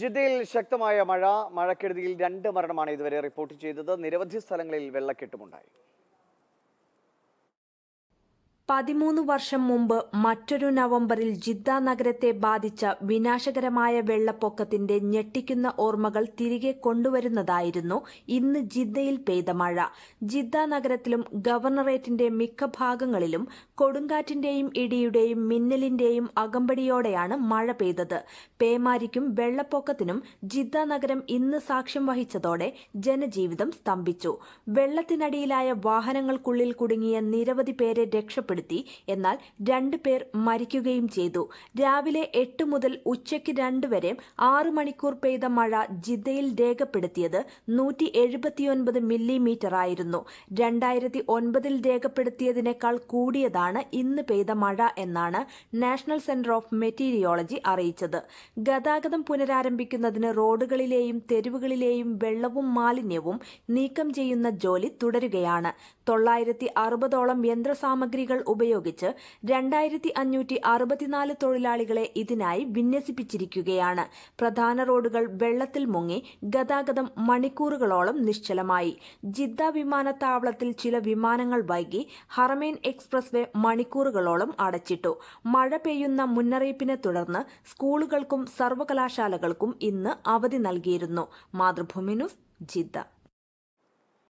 ജിദ്ദയിൽ ശക്തമായ മഴ മഴക്കെടുതിയിൽ രണ്ട് മരണമാണ് ഇതുവരെ റിപ്പോർട്ട് ചെയ്തത് നിരവധി സ്ഥലങ്ങളിൽ വെള്ളക്കെട്ടുമുണ്ടായി പതിമൂന്ന് വർഷം മുമ്പ് മറ്റൊരു നവംബറിൽ ജിദ്ദ നഗരത്തെ ബാധിച്ച വിനാശകരമായ വെള്ളപ്പൊക്കത്തിന്റെ ഞെട്ടിക്കുന്ന ഓർമ്മകൾ തിരികെ കൊണ്ടുവരുന്നതായിരുന്നു ഇന്ന് ജിദ്ദയിൽ പെയ്ത മഴ ജിദ്ദ നഗരത്തിലും ഗവർണറേറ്റിന്റെ മിക്ക ഭാഗങ്ങളിലും കൊടുങ്കാറ്റിന്റെയും ഇടിയുടെയും മിന്നലിന്റെയും അകമ്പടിയോടെയാണ് മഴ പെയ്തത് പേമാരിക്കും വെള്ളപ്പൊക്കത്തിനും ജിദ്ദ നഗരം ഇന്ന് സാക്ഷ്യം വഹിച്ചതോടെ ജനജീവിതം സ്തംഭിച്ചു വെള്ളത്തിനടിയിലായ വാഹനങ്ങൾക്കുള്ളിൽ കുടുങ്ങിയ നിരവധി പേരെ രക്ഷപ്പെടുത്തി കൊലപ്പെടുത്തി എന്നാൽ രണ്ടു പേർ മരിക്കുകയും ചെയ്തു രാവിലെ എട്ട് മുതൽ ഉച്ചയ്ക്ക് രണ്ട് വരെ ആറ് മണിക്കൂർ പെയ്ത മഴ ജിദ്ദയിൽ രേഖപ്പെടുത്തിയത് നൂറ്റി എഴുപത്തിയൊൻപത് മില്ലിമീറ്റർ ആയിരുന്നു രണ്ടായിരത്തി ഒൻപതിൽ രേഖപ്പെടുത്തിയതിനേക്കാൾ കൂടിയതാണ് ഇന്ന് പെയ്ത മഴ എന്നാണ് നാഷണൽ സെന്റർ ഓഫ് മെറ്റീരിയോളജി അറിയിച്ചത് ഗതാഗതം പുനരാരംഭിക്കുന്നതിന് റോഡുകളിലെയും തെരുവുകളിലെയും വെള്ളവും മാലിന്യവും നീക്കം ചെയ്യുന്ന ജോലി തുടരുകയാണ് തൊള്ളായിരത്തി അറുപതോളം യന്ത്രസാമഗ്രികൾ ഉപയോഗിച്ച് രണ്ടായിരത്തി അഞ്ഞൂറ്റി അറുപത്തിനാല് തൊഴിലാളികളെ ഇതിനായി വിന്യസിപ്പിച്ചിരിക്കുകയാണ് പ്രധാന റോഡുകൾ വെള്ളത്തിൽ മുങ്ങി ഗതാഗതം മണിക്കൂറുകളോളം നിശ്ചലമായി ജിദ്ദ വിമാനത്താവളത്തിൽ ചില വിമാനങ്ങൾ വൈകി ഹറമേൻ എക്സ്പ്രസ് വേ മണിക്കൂറുകളോളം അടച്ചിട്ടു മഴ പെയ്യുന്ന മുന്നറിയിപ്പിനെ തുടർന്ന് സ്കൂളുകൾക്കും സർവകലാശാലകൾക്കും ഇന്ന് അവധി നൽകിയിരുന്നു മാതൃഭൂമി ന്യൂസ് ജിദ്ദ